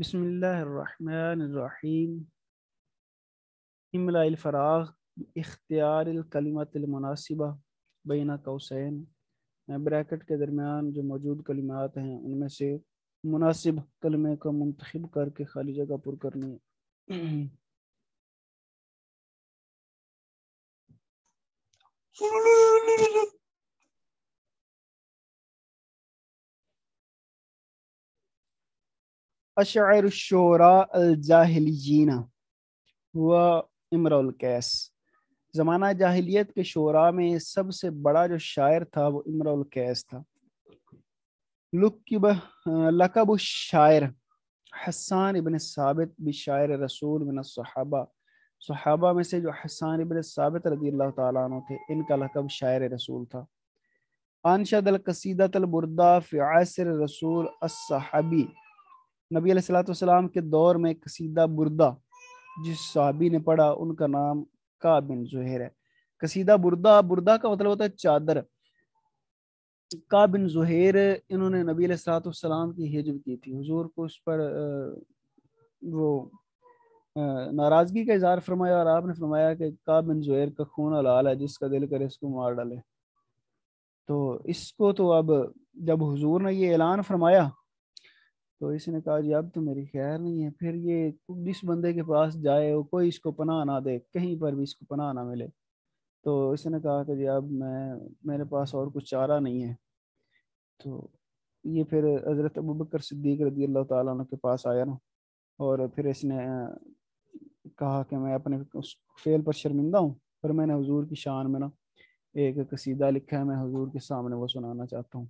بسم اللہ الرحمن الرحیم املائی الفراغ اختیار الکلمت المناسبہ بینہ کوسین میں بریکٹ کے درمیان جو موجود کلمات ہیں ان میں سے مناسب کلمے کا منتخب کر کے خالی جگہ پر کرنی ہیں Oh, my اشعر الشعراء الجاہلیین ہوا امر القیس زمانہ جاہلیت کے شعراء میں سب سے بڑا جو شاعر تھا وہ امر القیس تھا لقب الشاعر حسان ابن ثابت بھی شاعر رسول من الصحابہ صحابہ میں سے جو حسان ابن ثابت رضی اللہ تعالیٰ عنہ تھے ان کا لقب شاعر رسول تھا انشد القصیدت البردہ فی عصر رسول الصحابی نبی علیہ السلام والسلام کے دور میں قصیدہ بردہ جس صحابی نے پڑھا ان کا نام کا بن زہر ہے قصیدہ بردہ بردہ کا مطلب ہوتا ہے چادر کا بن زہر انہوں نے نبی علیہ السلام والسلام کی ہجب کی تھی حضور کو اس پر وہ ناراضگی کا اظہار فرمایا اور آپ نے فرمایا کہ کا بن زہر کا خون لال ہے جس کا دل کرے اس کو مار ڈالے تو اس کو تو اب جب حضور نے یہ اعلان فرمایا تو اس نے کہا جی اب تو میری خیر نہیں ہے پھر یہ جس بندے کے پاس جائے وہ کوئی اس کو پناہ نہ دے کہیں پر بھی اس کو پناہ نہ ملے تو اس نے کہا کہ جی اب میں میرے پاس اور کچھ چارہ نہیں ہے تو یہ پھر حضرت ابوبکر صدیق رضی اللہ تعالیٰ عنہ کے پاس آیا نا اور پھر اس نے کہا کہ میں اپنے اس فیل پر شرمندہ ہوں پر میں نے حضور کی شان میں نا ایک قصیدہ لکھا ہے میں حضور کے سامنے وہ سنانا چاہتا ہوں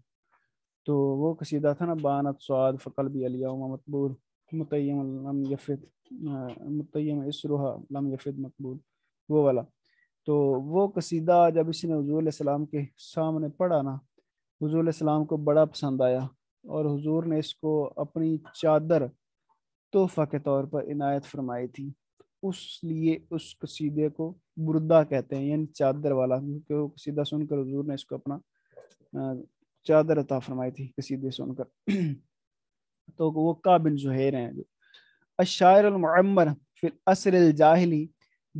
تو وہ قصیدہ تھا نا بانت سعاد فقل مقبول یفت لم یفت مقبول وہ والا تو وہ قصیدہ جب اس نے حضور علیہ السلام کے سامنے پڑھا نا حضور علیہ السلام کو بڑا پسند آیا اور حضور نے اس کو اپنی چادر تحفہ کے طور پر عنایت فرمائی تھی اس لیے اس قصیدے کو بردہ کہتے ہیں یعنی چادر والا کیونکہ وہ قصیدہ سن کر حضور نے اس کو اپنا چادر عطا فرمائی تھی قصیدے سن کر تو وہ کا بن زہیر ہیں جو اشاعر المعمر فی الاسر الجاہلی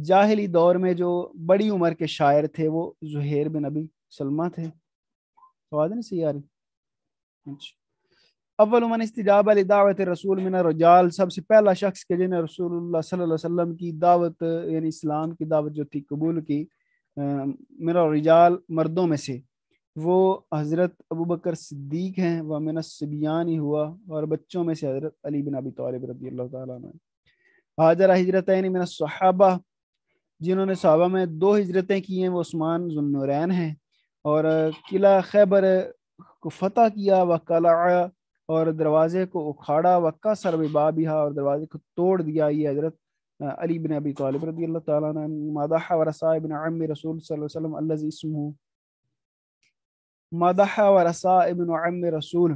جاہلی دور میں جو بڑی عمر کے شاعر تھے وہ زہیر بن ابی سلمہ تھے سواد نہیں سیار اچھا۔ اول من استجاب لدعوت رسول من الرجال سب سے پہلا شخص کے جنہیں رسول اللہ صلی اللہ علیہ وسلم کی دعوت یعنی اسلام کی دعوت جو تھی قبول کی میرا رجال مردوں میں سے وہ حضرت ابو بکر صدیق ہیں وہ مینا سبیان ہی ہوا اور بچوں میں سے حضرت علی بن ابی طالب رضی اللہ تعالیٰ عنہ حاضر حضرت مینا صحابہ جنہوں نے صحابہ میں دو ہجرتیں کی ہیں وہ عثمان ذنورین ہیں اور قلعہ خیبر کو فتح کیا و قلع اور دروازے کو اکھاڑا و قصر وبا بھی اور دروازے کو توڑ دیا یہ حضرت علی بن ابی طالب رضی اللہ تعالیٰ مادہ و رساء بن عم رسول صلی اللہ علیہ وسلم علیہسم ہوں مدح و رسا ابن عم رسول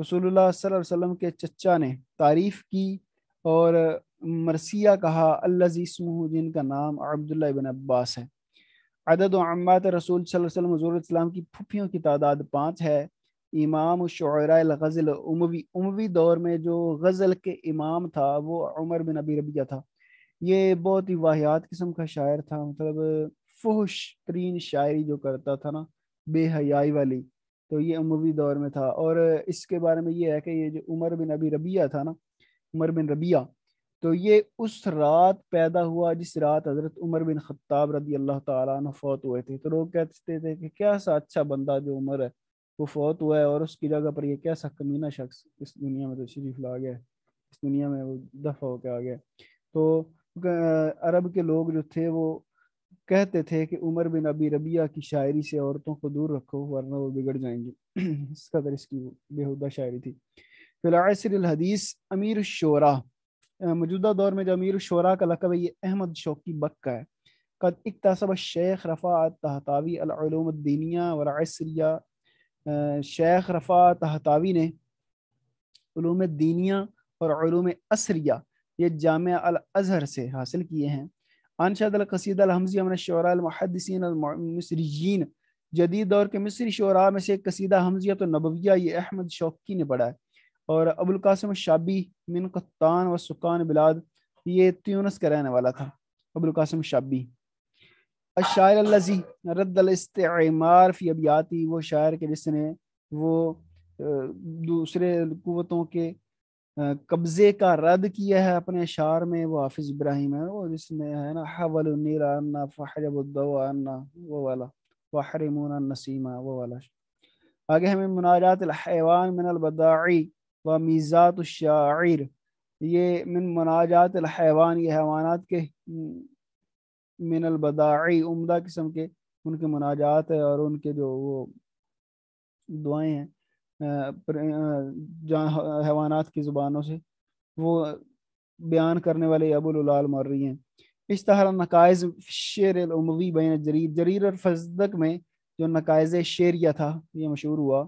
رسول اللہ صلی اللہ علیہ وسلم کے چچا نے تعریف کی اور مرثیہ کہا اللہ جن کا نام عبداللہ ابن عباس ہے عدد و عمات رسول صلی اللہ علیہ وسلم حضور السلام کی پھپھیوں کی تعداد پانچ ہے امام شعراء الغزل عموی عموی دور میں جو غزل کے امام تھا وہ عمر بن ابی ربیہ تھا یہ بہت ہی واحد قسم کا شاعر تھا مطلب فحش ترین شاعری جو کرتا تھا نا بے حیائی والی تو یہ عموی دور میں تھا اور اس کے بارے میں یہ ہے کہ یہ جو عمر بن ابی ربیہ تھا نا عمر بن ربیہ تو یہ اس رات پیدا ہوا جس رات حضرت عمر بن خطاب رضی اللہ تعالیٰ عنہ فوت ہوئے تھے تو لوگ کہتے تھے کہ کیسا اچھا بندہ جو عمر ہے وہ فوت ہوا ہے اور اس کی جگہ پر یہ کیسا کمینہ شخص اس دنیا میں تو شریف لا ہے اس دنیا میں وہ دفع ہو کے آ گیا تو عرب کے لوگ جو تھے وہ کہتے تھے کہ عمر بن ابی ربیہ کی شاعری سے عورتوں کو دور رکھو ورنہ وہ بگڑ جائیں گی بےحدہ شاعری تھی فی الحدیث امیر شعرا موجودہ دور میں جو امیر شعرا کا لقب ہے یہ احمد شوقی بک کا ہے قد شیخ رفا تحتاوی العلوم الدینیہ واسری شیخ رفا تحتاوی نے علوم دینیا اور علوم اصری یہ جامعہ الازہر سے حاصل کیے ہیں انشد القصید الحمزی امن شعراء المحدثین المصریین جدید دور کے مصری شعراء میں سے قصیدہ حمزیت و نبویہ یہ احمد شوقی نے پڑھا ہے اور ابو القاسم شابی من قطان و سکان بلاد یہ تیونس کا رہنے والا تھا ابو القاسم شابی الشاعر الزی رد الاستعمار فی ابیاتی وہ شاعر کے جس نے وہ دوسرے قوتوں کے قبضے کا رد کیا ہے اپنے شعر میں وہ حافظ ابراہیم ہے اور اس میں ہے نا حول فحجب وہ والا حوال وہ والا آگے ہمیں مناجات الحیوان من البداعی و میزات الشاعر یہ مناجات الحیوان یہ حیوانات کے من البداعی عمدہ قسم کے ان کے مناجات ہے اور ان کے جو وہ دعائیں ہیں جہاں حیوانات کی زبانوں سے وہ بیان کرنے والے ابو الال مرری ہیں اس طرح نقائز شیر العموی بین جریر جریر اور فزدق میں جو نقائز شعریہ تھا یہ مشہور ہوا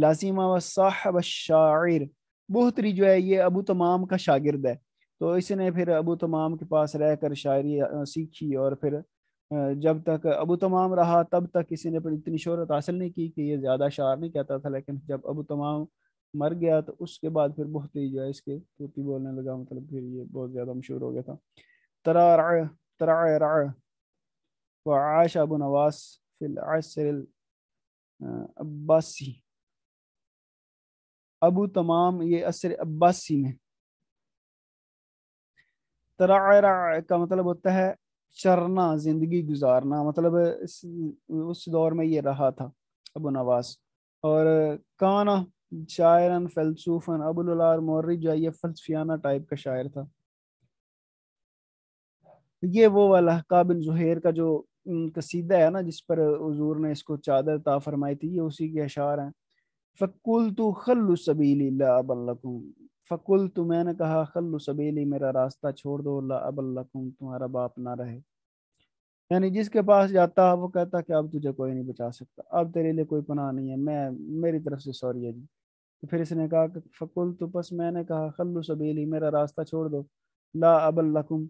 لازیمہ و صاحب الشاعر بہتری جو ہے یہ ابو تمام کا شاگرد ہے تو اس نے پھر ابو تمام کے پاس رہ کر شاعری سیکھی اور پھر جب تک ابو تمام رہا تب تک کسی نے پر اتنی شہرت حاصل نہیں کی کہ یہ زیادہ شعر نہیں کہتا تھا لیکن جب ابو تمام مر گیا تو اس کے بعد پھر بہت ہی جو ہے اس کے بولنے لگا مطلب پھر یہ بہت زیادہ مشہور ہو گیا تھا ترا ترع رع وعاش ابو العصر العباسی ابو تمام یہ عصر عباسی میں رع کا مطلب ہوتا ہے چرنا زندگی گزارنا مطلب اس اس دور میں یہ رہا تھا ابو نواز اور کانا شاعرن فلسوفن ابو الار موری جو یہ فلسفیانہ ٹائپ کا شاعر تھا یہ وہ الحقا بن زہیر کا جو قصیدہ ہے نا جس پر حضور نے اس کو چادر تا فرمائی تھی یہ اسی کے اشعار ہیں فکول تو خلو سبیل اللہ فکل تو میں نے کہا خلو سبیلی میرا راستہ چھوڑ دو اللہ اب اللہ کم تمہارا باپ نہ رہے یعنی جس کے پاس جاتا وہ کہتا کہ اب تجھے کوئی نہیں بچا سکتا اب تیرے لیے کوئی پناہ نہیں ہے میں میری طرف سے سوری ہے جی تو پھر اس نے کہا کہ فکل تو پس میں نے کہا خلو سبیلی میرا راستہ چھوڑ دو لا اب کم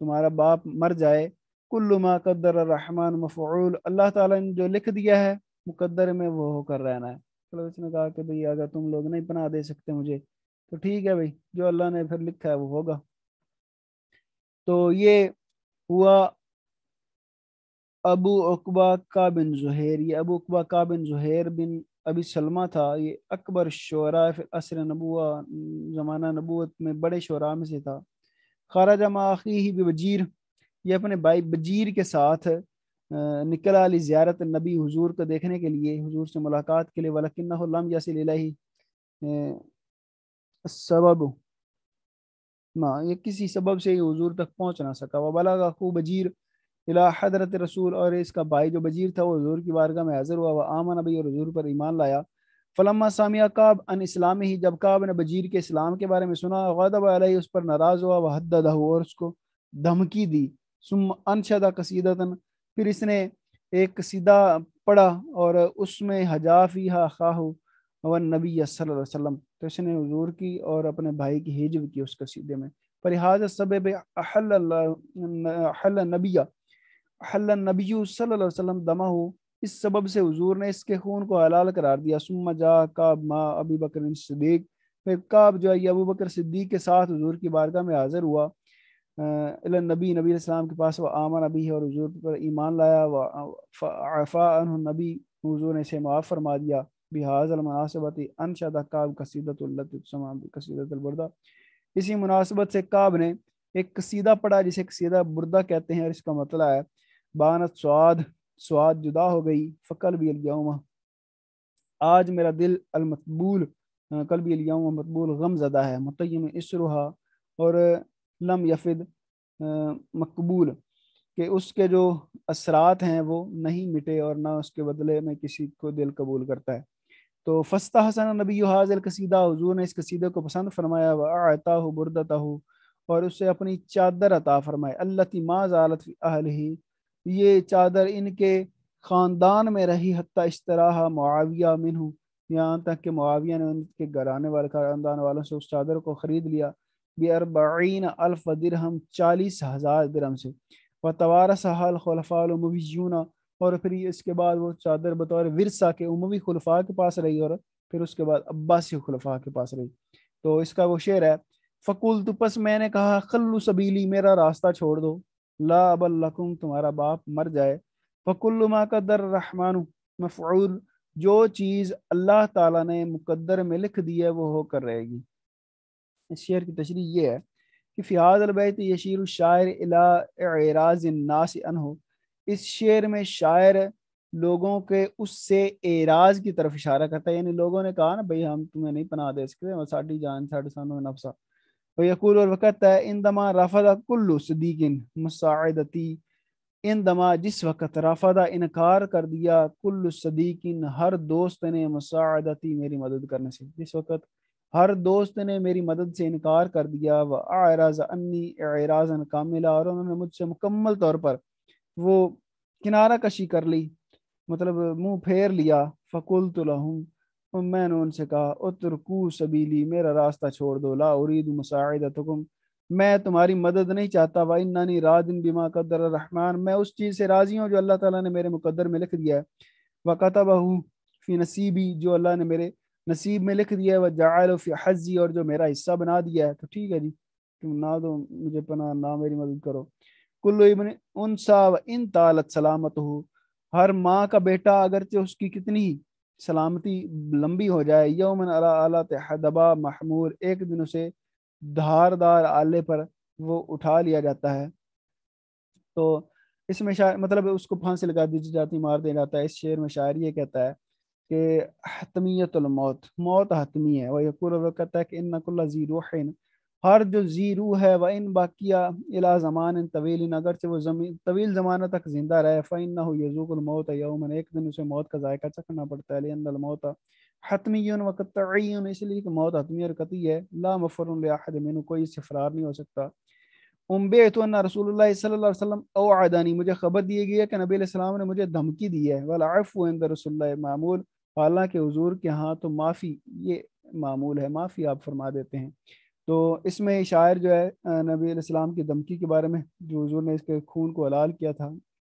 تمہارا باپ مر جائے کل ما قدر الرحمن مفعول اللہ تعالیٰ نے جو لکھ دیا ہے مقدر میں وہ ہو کر رہنا ہے اس نے کہا کہ بھئی اگر تم لوگ نہیں پناہ دے سکتے مجھے تو ٹھیک ہے بھائی جو اللہ نے پھر لکھا ہے وہ ہوگا تو یہ ہوا ابو اقبا کا بن زہیر یہ ابو اقبا کا بن زہیر بن ابی سلمہ تھا یہ اکبر شعرا نبوا زمانہ نبوت میں بڑے شعرا میں سے تھا خارج خارا ہی بجیر یہ اپنے بھائی بجیر کے ساتھ نکل علی زیارت نبی حضور کو دیکھنے کے لیے حضور سے ملاقات کے لیے ولاکنہ یاسی یا السبب یہ کسی سبب سے یہ حضور تک پہنچ نہ سکا خوب بجیر حضرت رسول اور اس کا بھائی جو بجیر تھا وہ حضور کی بارگاہ میں حضر ہوا وہ آمن ابھی اور حضور پر ایمان لایا فلما سامیہ کاب ان اسلامی جب کاب نے بجیر کے اسلام کے بارے میں سنا غضب علیہ اس پر ناراض ہوا وہ حد اور اس کو دھمکی دی انشدہ پھر اس نے ایک قصیدہ پڑھا اور اس میں حجافی ہا و نبی صلی اللہ علیہ وسلم تو اس نے حضور کی اور اپنے بھائی کی ہجب کی اس قصیدے میں احل احل اللہ احل نبی صلی اللہ علیہ وسلم ہو اس سبب سے حضور نے اس کے خون کو حلال قرار دیا جا کاب ماں ابی بکر صدیق پھر جو ابو بکر صدیق کے ساتھ حضور کی بارگاہ میں حاضر ہوا نبی نبی علیہ السلام کے پاس وہ آمن نبی ہے اور حضور پر ایمان لایا نبی حضور نے اسے معاف فرما دیا بحاظ المناسبت انشدہ کاب کسیدت اللہۃسم قصیدت البردہ اسی مناسبت سے کعب نے ایک قصیدہ پڑھا جسے قصیدہ بردہ کہتے ہیں اور اس کا مطلب ہے بانت سواد سواد جدا ہو گئی فقل بھی الیوم آج میرا دل المقبول بھی الیوم مقبول غم زدہ ہے متیم اس روحا اور لم یفد مقبول کہ اس کے جو اثرات ہیں وہ نہیں مٹے اور نہ اس کے بدلے میں کسی کو دل قبول کرتا ہے تو فستا حسن نبی قصیدہ حضور نے اس قصیدے کو پسند فرمایا آتا ہو بردتا ہو اور اسے اپنی چادر عطا فرمائے اللہ اہل ہی یہ چادر ان کے خاندان میں رہی حتیٰ اشترا معاویہ من یہاں تک کہ معاویہ نے ان کے گھرانے والے خاندان والوں سے اس چادر کو خرید لیا اربعین الف درہم چالیس ہزار درہم سے مبی جونا اور پھر اس کے بعد وہ چادر بطور ورثہ کے عموی خلفاء کے پاس رہی اور پھر اس کے بعد عباسی خلفاء کے پاس رہی تو اس کا وہ شعر ہے فقول پس میں نے کہا خلو سبیلی میرا راستہ چھوڑ دو لا اب الکم تمہارا باپ مر جائے فقء ما کا در رحمان مفعول جو چیز اللہ تعالیٰ نے مقدر میں لکھ دی ہے وہ ہو کر رہے گی اس شعر کی تشریح یہ ہے کہ فیاض البیت یشیر الشاعر الناس انہوں اس شعر میں شاعر لوگوں کے اس سے اعراض کی طرف اشارہ کرتا ہے یعنی لوگوں نے کہا نا بھائی ہم تمہیں نہیں پناہ دے سکتے جان یقول اور وقت ہے ان دما رفا کل صدیقن مساعدتی ان دما جس وقت رفادہ انکار کر دیا کل صدیقن ہر دوست نے مساعدتی میری مدد کرنے سے جس وقت ہر دوست نے میری مدد سے انکار کر دیا وہ اعراض انی اعراض کا اور انہوں نے مجھ سے مکمل طور پر وہ کنارہ کشی کر لی مطلب منہ پھیر لیا فکل تو میں نے ان سے کہا سبیلی میرا راستہ چھوڑ دو لا مساعدتکم میں تمہاری مدد نہیں چاہتا میں اس چیز سے راضی ہوں جو اللہ تعالیٰ نے میرے مقدر میں لکھ دیا ہے وہ قطبہ فی نصیبی جو اللہ نے میرے نصیب میں لکھ دیا ہے وہ جافی اور جو میرا حصہ بنا دیا ہے تو ٹھیک ہے جی تم نہ دو مجھے پناہ نہ میری مدد کرو کلو ابن انسا و ان طالت سلامت ہو ہر ماں کا بیٹا اگرچہ اس کی کتنی سلامتی لمبی ہو جائے یومن اللہ حدبا محمور ایک دن اسے دھار دار آلے پر وہ اٹھا لیا جاتا ہے تو اس میں شاعر مطلب اس کو پھانسی لگا دی جاتی مار دیا جاتا ہے اس شعر میں شاعر یہ کہتا ہے کہ حتمیت الموت موت حتمی ہے ہے کہ نق روحین ہر جو زی روح ہے و ان باقیہ الا زمان ان طویل ان اگرچہ وہ زمین طویل زمانہ تک زندہ رہے فعن نہ ہو یزوق الموت یومن ایک دن اسے موت کا ذائقہ چکھنا پڑتا ہے لأن الموت حتمی و قطعی اس لئے کہ موت حتمی اور قطعی ہے لا مفرن لأحد منو کوئی اس سے فرار نہیں ہو سکتا امبیت ان رسول اللہ صلی اللہ علیہ وسلم اوعدانی مجھے خبر دیئے گئی کہ نبی علیہ السلام نے مجھے دھمکی دی ہے والعفو عند رسول اللہ معمول حالانکہ حضور کے ہاں تو معافی یہ معمول ہے معافی آپ فرما دیتے ہیں تو اس میں شاعر جو ہے نبی علیہ السلام کی دمکی کے بارے میں جو حضور نے اس کے خون کو حلال کیا تھا